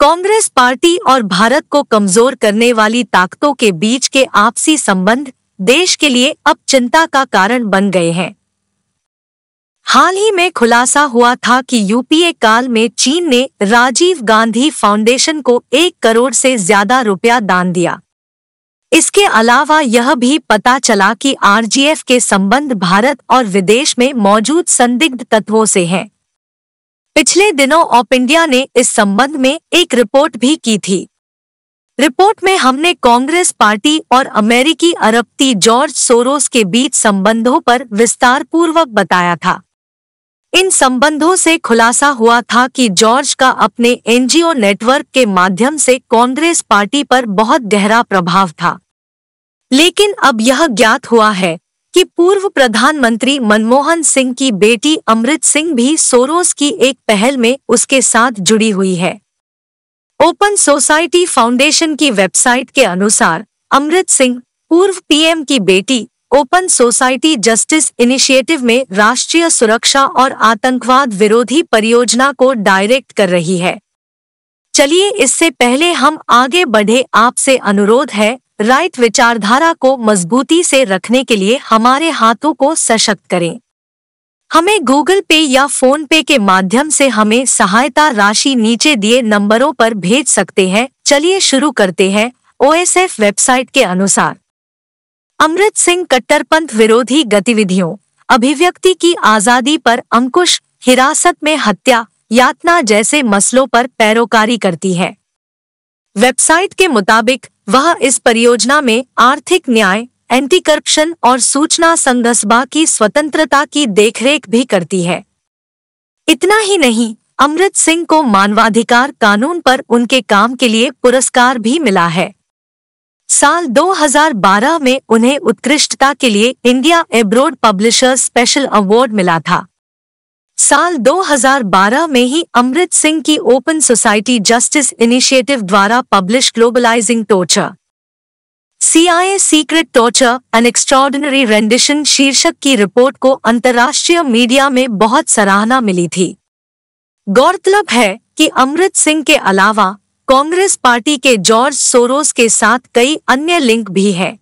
Congress party और भारत को कमजोर करने वाली ताकतों के बीच के आपसी संबंध देश के लिए अब चिंता का कारण बन गए हैं हाल ही में खुलासा हुआ था कि यूपीए काल में चीन ने राजीव गांधी फाउंडेशन को एक करोड़ से ज्यादा रुपया दान दिया इसके अलावा यह भी पता चला कि आरजीएफ के संबंध भारत और विदेश में मौजूद संदिग्ध तत्वों से हैं पिछले दिनों ऑप इंडिया ने इस संबंध में एक रिपोर्ट भी की थी रिपोर्ट में हमने कांग्रेस पार्टी और अमेरिकी अरबती जॉर्ज सोरोस के बीच संबंधों पर विस्तार पूर्वक बताया था इन संबंधों से खुलासा हुआ था कि जॉर्ज का अपने एनजीओ नेटवर्क के माध्यम से कांग्रेस पार्टी पर बहुत गहरा प्रभाव था लेकिन अब यह ज्ञात हुआ है कि पूर्व प्रधानमंत्री मनमोहन सिंह की बेटी अमृत सिंह भी सोरोस की एक पहल में उसके साथ जुड़ी हुई है ओपन सोसाइटी फाउंडेशन की वेबसाइट के अनुसार अमृत सिंह पूर्व पीएम की बेटी ओपन सोसाइटी जस्टिस इनिशिएटिव में राष्ट्रीय सुरक्षा और आतंकवाद विरोधी परियोजना को डायरेक्ट कर रही है चलिए इससे पहले हम आगे बढ़े आपसे अनुरोध है राइट विचारधारा को मजबूती से रखने के लिए हमारे हाथों को सशक्त करें हमें गूगल पे या फोन पे के माध्यम से हमें सहायता राशि नीचे दिए नंबरों पर भेज सकते हैं चलिए शुरू करते हैं ओ वेबसाइट के अनुसार अमृत सिंह कट्टरपंथ विरोधी गतिविधियों अभिव्यक्ति की आजादी पर अंकुश हिरासत में हत्या यातना जैसे मसलों पर पैरोकारी करती है वेबसाइट के मुताबिक वह इस परियोजना में आर्थिक न्याय एंटी करप्शन और सूचना संघसभा की स्वतंत्रता की देखरेख भी करती है इतना ही नहीं अमृत सिंह को मानवाधिकार कानून पर उनके काम के लिए पुरस्कार भी मिला है साल 2012 में उन्हें उत्कृष्टता के लिए India abroad publishers special award मिला था साल 2012 में ही अमृत सिंह की ओपन सोसाइटी जस्टिस इनिशिएटिव द्वारा publish globalising torture CIA secret torture an extraordinary rendition शीर्षक की रिपोर्ट को अंतर्राष्ट्रीय मीडिया में बहुत सराहना मिली थी गौरतलब है कि अमृत सिंह के अलावा कांग्रेस पार्टी के जॉर्ज सोरोस के साथ कई अन्य लिंक भी हैं।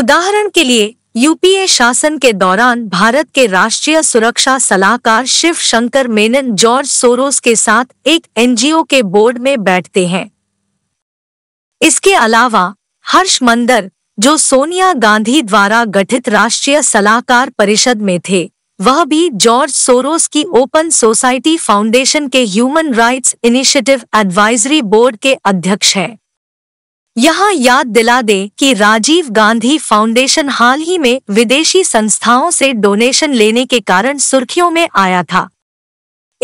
उदाहरण के लिए यूपीए शासन के दौरान भारत के राष्ट्रीय सुरक्षा सलाहकार शिव शंकर मेनन जॉर्ज सोरोस के साथ एक एनजीओ के बोर्ड में बैठते हैं इसके अलावा हर्ष मंदर जो सोनिया गांधी द्वारा गठित राष्ट्रीय सलाहकार परिषद में थे वह भी जॉर्ज सोरोस की ओपन सोसाइटी फाउंडेशन के human rights initiative advisory board के अध्यक्ष हैं यहाँ याद दिला दे कि राजीव गांधी फाउंडेशन हाल ही में विदेशी संस्थाओं से डोनेशन लेने के कारण सुर्खियों में आया था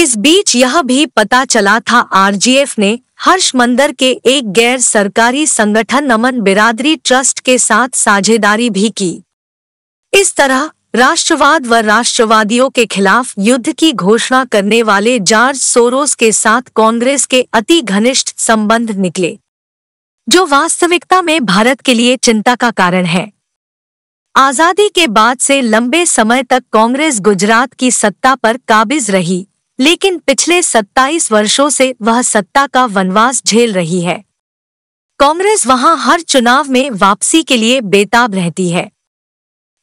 इस बीच यह भी पता चला था आरजीएफ ने हर्ष मंदर के एक गैर सरकारी संगठन नमन बिरादरी ट्रस्ट के साथ साझेदारी भी की इस तरह राष्ट्रवाद व राष्ट्रवादियों के खिलाफ युद्ध की घोषणा करने वाले जॉर्ज सोरोस के साथ कांग्रेस के अति घनिष्ठ संबंध निकले जो वास्तविकता में भारत के लिए चिंता का कारण है आजादी के बाद से लंबे समय तक कांग्रेस गुजरात की सत्ता पर काबिज रही लेकिन पिछले 27 वर्षों से वह सत्ता का वनवास झेल रही है कांग्रेस वहां हर चुनाव में वापसी के लिए बेताब रहती है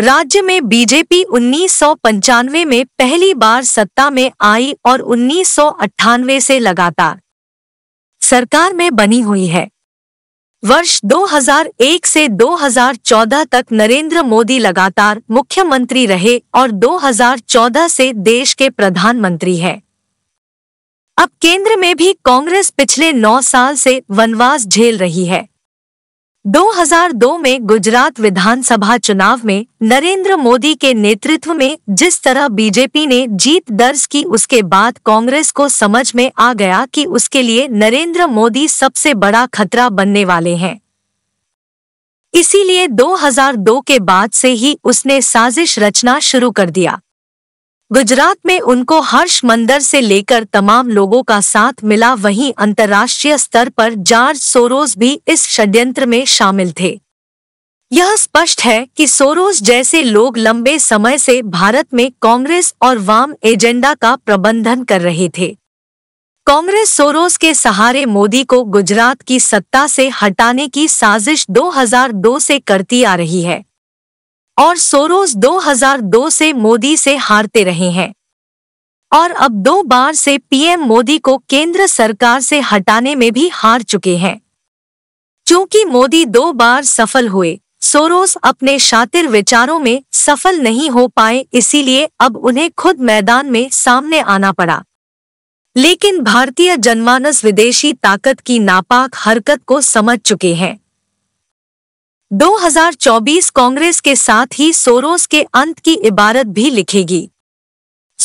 राज्य में बीजेपी उन्नीस में पहली बार सत्ता में आई और उन्नीस से लगातार सरकार में बनी हुई है वर्ष 2001 से 2014 तक नरेंद्र मोदी लगातार मुख्यमंत्री रहे और 2014 से देश के प्रधानमंत्री हैं। अब केंद्र में भी कांग्रेस पिछले नौ साल से वनवास झेल रही है 2002 में गुजरात विधानसभा चुनाव में नरेंद्र मोदी के नेतृत्व में जिस तरह बीजेपी ने जीत दर्ज की उसके बाद कांग्रेस को समझ में आ गया कि उसके लिए नरेंद्र मोदी सबसे बड़ा खतरा बनने वाले हैं इसीलिए 2002 के बाद से ही उसने साजिश रचना शुरू कर दिया गुजरात में उनको हर्ष मंदर से लेकर तमाम लोगों का साथ मिला वहीं अंतर्राष्ट्रीय स्तर पर जॉर्ज सोरोस भी इस षड्यंत्र में शामिल थे यह स्पष्ट है कि सोरोस जैसे लोग लंबे समय से भारत में कांग्रेस और वाम एजेंडा का प्रबंधन कर रहे थे कांग्रेस सोरोस के सहारे मोदी को गुजरात की सत्ता से हटाने की साजिश 2002 से करती आ रही है और सोरोस 2002 से मोदी से हारते रहे हैं और अब दो बार से पीएम मोदी को केंद्र सरकार से हटाने में भी हार चुके हैं चूंकि मोदी दो बार सफल हुए सोरोस अपने शातिर विचारों में सफल नहीं हो पाए इसीलिए अब उन्हें खुद मैदान में सामने आना पड़ा लेकिन भारतीय जनमानस विदेशी ताकत की नापाक हरकत को समझ चुके हैं 2024 कांग्रेस के साथ ही सोरोस के अंत की इबारत भी लिखेगी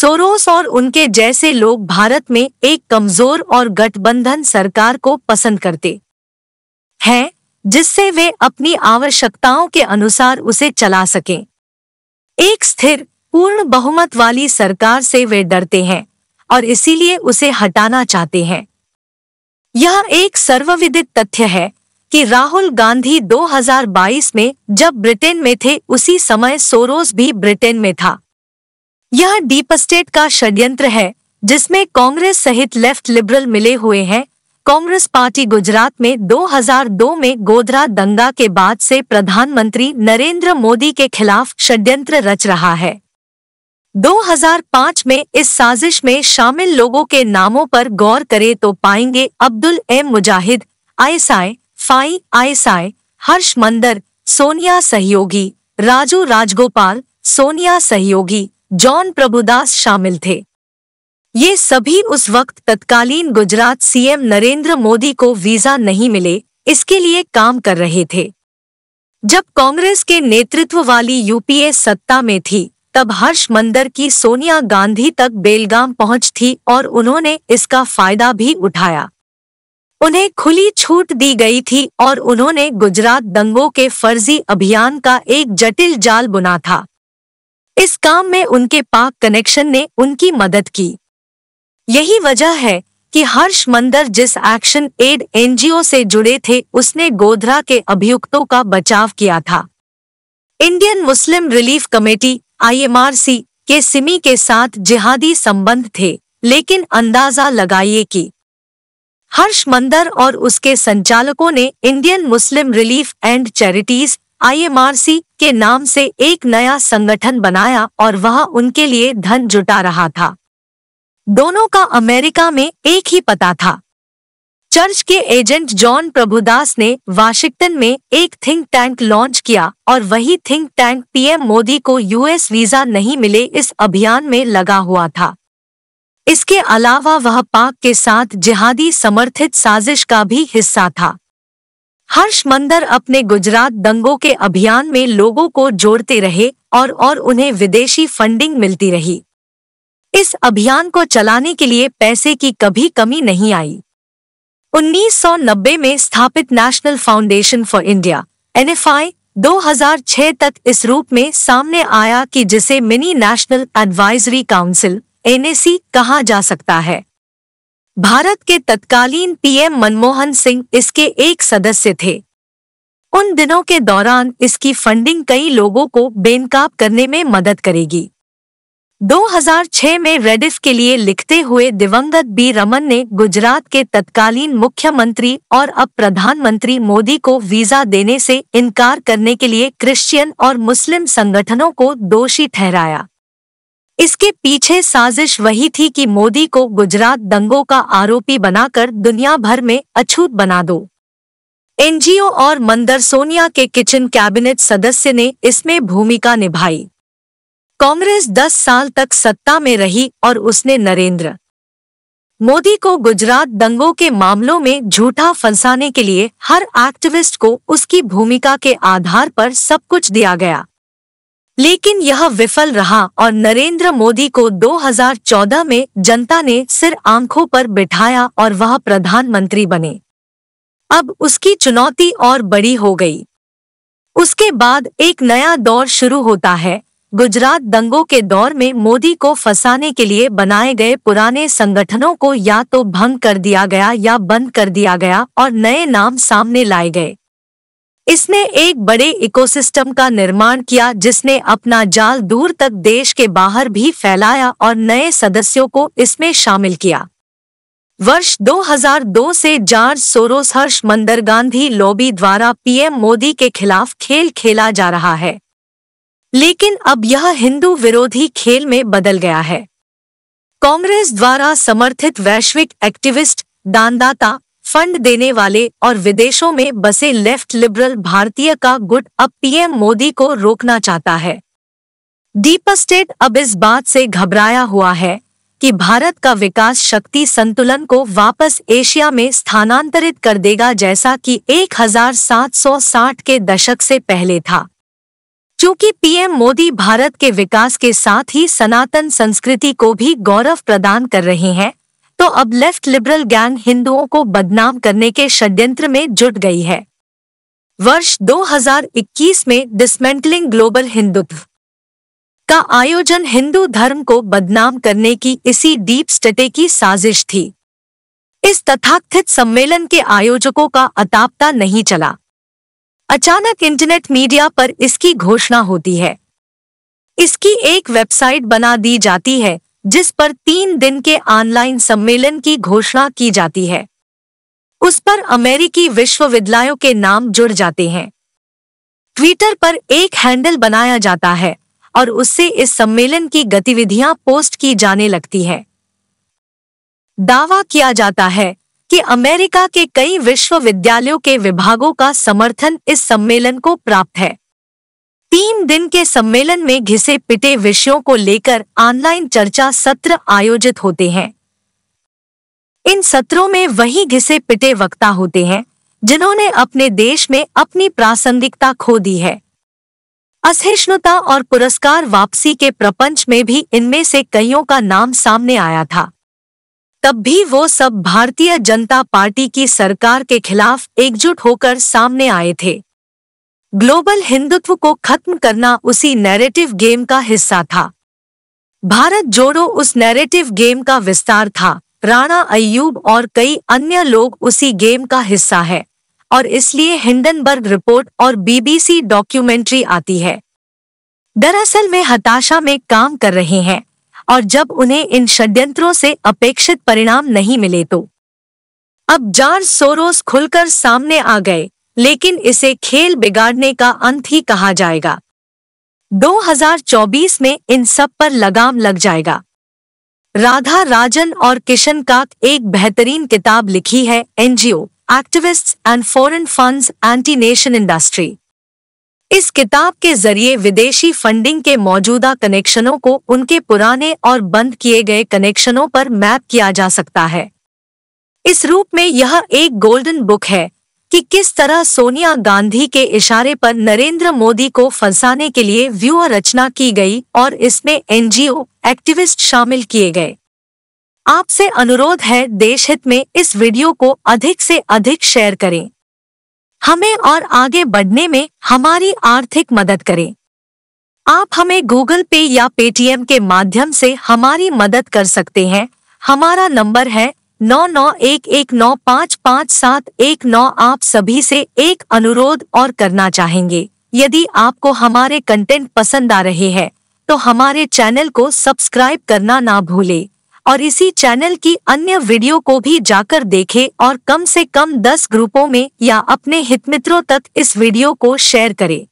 सोरोस और उनके जैसे लोग भारत में एक कमजोर और गठबंधन सरकार को पसंद करते हैं जिससे वे अपनी आवश्यकताओं के अनुसार उसे चला सकें एक स्थिर पूर्ण बहुमत वाली सरकार से वे डरते हैं और इसीलिए उसे हटाना चाहते हैं यह एक सर्वविदित तथ्य है कि राहुल गांधी 2022 में जब ब्रिटेन में थे उसी समय सोरोस भी ब्रिटेन में था यह डीप स्टेट का षड्यंत्र है जिसमें कांग्रेस सहित लेफ्ट लिबरल मिले हुए हैं कांग्रेस पार्टी गुजरात में 2002 में गोधरा दंगा के बाद से प्रधानमंत्री नरेंद्र मोदी के खिलाफ षड्यंत्र रच रहा है 2005 में इस साजिश में शामिल लोगों के नामों पर गौर करें तो पाएंगे अब्दुल एम मुजाहिद आईएसआई फाई आईसाई हर्ष मंदर सोनिया सहयोगी राजू राजगोपाल सोनिया सहयोगी जॉन प्रभुदास शामिल थे ये सभी उस वक्त तत्कालीन गुजरात सीएम नरेंद्र मोदी को वीजा नहीं मिले इसके लिए काम कर रहे थे जब कांग्रेस के नेतृत्व वाली यूपीए सत्ता में थी तब हर्ष मंदर की सोनिया गांधी तक बेलगाम पहुंच थी और उन्होंने इसका फायदा भी उठाया उन्हें खुली छूट दी गई थी और उन्होंने गुजरात दंगों के फर्जी अभियान का एक जटिल जाल बुना था इस काम में उनके पाक कनेक्शन ने उनकी मदद की यही वजह है कि हर्ष मंदर जिस एक्शन एड एनजीओ से जुड़े थे उसने गोधरा के अभियुक्तों का बचाव किया था Indian Muslim relief committee IMRC के सिमी के साथ जिहादी संबंध थे लेकिन अंदाजा लगाइए कि हर्ष मंदर और उसके संचालकों ने Indian Muslim relief and charities IMRC के नाम से एक नया संगठन बनाया और वह उनके लिए धन जुटा रहा था दोनों का अमेरिका में एक ही पता था चर्च के एजेंट जॉन प्रभुदास ने वाशिंगटन में एक थिंक टैंक लॉन्च किया और वही थिंक टैंक पीएम मोदी को यूएस वीजा नहीं मिले इस अभियान में लगा हुआ था इसके अलावा वह पाक के साथ जिहादी समर्थित साजिश का भी हिस्सा था हर्ष मंदर अपने गुजरात दंगों के अभियान में लोगों को जोड़ते रहे और और उन्हें विदेशी फंडिंग मिलती रही इस अभियान को चलाने के लिए पैसे की कभी कमी नहीं आई 1990 में स्थापित नेशनल फाउंडेशन फॉर इंडिया एन 2006 तक इस रूप में सामने आया कि जिसे mini national advisory council NAC कहा जा सकता है भारत के तत्कालीन पीएम मनमोहन सिंह इसके एक सदस्य थे उन दिनों के दौरान इसकी फंडिंग कई लोगों को बेनकाब करने में मदद करेगी 2006 में रेडिफ के लिए लिखते हुए दिवंगत बी रमन ने गुजरात के तत्कालीन मुख्यमंत्री और अब प्रधानमंत्री मोदी को वीजा देने से इनकार करने के लिए क्रिश्चियन और मुस्लिम संगठनों को दोषी ठहराया इसके पीछे साजिश वही थी कि मोदी को गुजरात दंगों का आरोपी बनाकर दुनिया भर में अछूत बना दो एनजीओ और मंदर सोनिया के किचन कैबिनेट सदस्य ने इसमें भूमिका निभाई कांग्रेस 10 साल तक सत्ता में रही और उसने नरेंद्र मोदी को गुजरात दंगों के मामलों में झूठा फंसाने के लिए हर एक्टिविस्ट को उसकी भूमिका के आधार पर सब कुछ दिया गया लेकिन यह विफल रहा और नरेंद्र मोदी को 2014 में जनता ने सिर आंखों पर बिठाया और वह प्रधानमंत्री बने अब उसकी चुनौती और बड़ी हो गई उसके बाद एक नया दौर शुरू होता है गुजरात दंगों के दौर में मोदी को फंसाने के लिए बनाए गए पुराने संगठनों को या तो भंग कर दिया गया या बंद कर दिया गया और नए नाम सामने लाए गए इसने एक बड़े इकोसिस्टम का निर्माण किया जिसने अपना जाल दूर तक देश के बाहर भी फैलाया और नए सदस्यों को इसमें शामिल किया वर्ष 2002 से George Soros Harsh Mander Gandhi lobby द्वारा पीएम मोदी के खिलाफ खेल खेला जा रहा है लेकिन अब यह हिंदू विरोधी खेल में बदल गया है कांग्रेस द्वारा समर्थित वैश्विक एक्टिविस्ट दानदाता फंड देने वाले और विदेशों में बसे लेफ्ट लिबरल भारतीय का गुट अब पीएम मोदी को रोकना चाहता है डीप स्टेट अब इस बात से घबराया हुआ है कि भारत का विकास शक्ति संतुलन को वापस एशिया में स्थानांतरित कर देगा जैसा कि 1760 के दशक से पहले था क्योंकि पीएम मोदी भारत के विकास के साथ ही सनातन संस्कृति को भी गौरव प्रदान कर रहे हैं तो अब लेफ्ट लिबरल गैंग हिंदुओं को बदनाम करने के षड्यंत्र में जुट गई है वर्ष 2021 में डिसमेंटलिंग ग्लोबल हिंदुत्व का आयोजन हिंदू धर्म को बदनाम करने की इसी डीप स्टे की साजिश थी इस तथाकथित सम्मेलन के आयोजकों का अतापता नहीं चला अचानक इंटरनेट मीडिया पर इसकी घोषणा होती है इसकी एक वेबसाइट बना दी जाती है जिस पर तीन दिन के ऑनलाइन सम्मेलन की घोषणा की जाती है उस पर अमेरिकी विश्वविद्यालयों के नाम जुड़ जाते हैं ट्विटर पर एक हैंडल बनाया जाता है और उससे इस सम्मेलन की गतिविधियां पोस्ट की जाने लगती है दावा किया जाता है कि अमेरिका के कई विश्वविद्यालयों के विभागों का समर्थन इस सम्मेलन को प्राप्त है तीन दिन के सम्मेलन में घिसे पिटे विषयों को लेकर ऑनलाइन चर्चा सत्र आयोजित होते हैं इन सत्रों में वही घिसे पिटे वक्ता होते हैं जिन्होंने अपने देश में अपनी प्रासंगिकता खो दी है असहिष्णुता और पुरस्कार वापसी के प्रपंच में भी इनमें से कईयों का नाम सामने आया था तब भी वो सब भारतीय जनता पार्टी की सरकार के खिलाफ एकजुट होकर सामने आए थे ग्लोबल हिंदुत्व को खत्म करना उसी नैरेटिव गेम का हिस्सा था भारत जोड़ो उस नैरेटिव गेम का विस्तार था राणा अयूब और कई अन्य लोग उसी गेम का हिस्सा है और इसलिए हिंडनबर्ग रिपोर्ट और बीबीसी डॉक्यूमेंट्री आती है दरअसल में हताशा में काम कर रहे हैं और जब उन्हें इन षड्यंत्रों से अपेक्षित परिणाम नहीं मिले तो अब जार्ज सोरोस खुलकर सामने आ गए लेकिन इसे खेल बिगाड़ने का अंत ही कहा जाएगा 2024 में इन सब पर लगाम लग जाएगा राधा राजन और किशन का एक बेहतरीन किताब लिखी है NGO activist and foreign funds anti nation industry इस किताब के जरिए विदेशी फंडिंग के मौजूदा कनेक्शनों को उनके पुराने और बंद किए गए कनेक्शनों पर मैप किया जा सकता है इस रूप में यह एक गोल्डन बुक है कि किस तरह सोनिया गांधी के इशारे पर नरेंद्र मोदी को फंसाने के लिए व्यूह रचना की गई और इसमें एनजीओ एक्टिविस्ट शामिल किए गए आपसे अनुरोध है देश हित में इस वीडियो को अधिक से अधिक शेयर करें हमें और आगे बढ़ने में हमारी आर्थिक मदद करें आप हमें गूगल पे या पेटीएम के माध्यम से हमारी मदद कर सकते हैं हमारा नंबर है नौ नौ एक एक नौ पाँच पाँच सात एक नौ आप सभी से एक अनुरोध और करना चाहेंगे यदि आपको हमारे कंटेंट पसंद आ रहे हैं तो हमारे चैनल को सब्सक्राइब करना ना भूले और इसी चैनल की अन्य वीडियो को भी जाकर देखें और कम से कम 10 ग्रुपों में या अपने हित मित्रों तक इस वीडियो को शेयर करें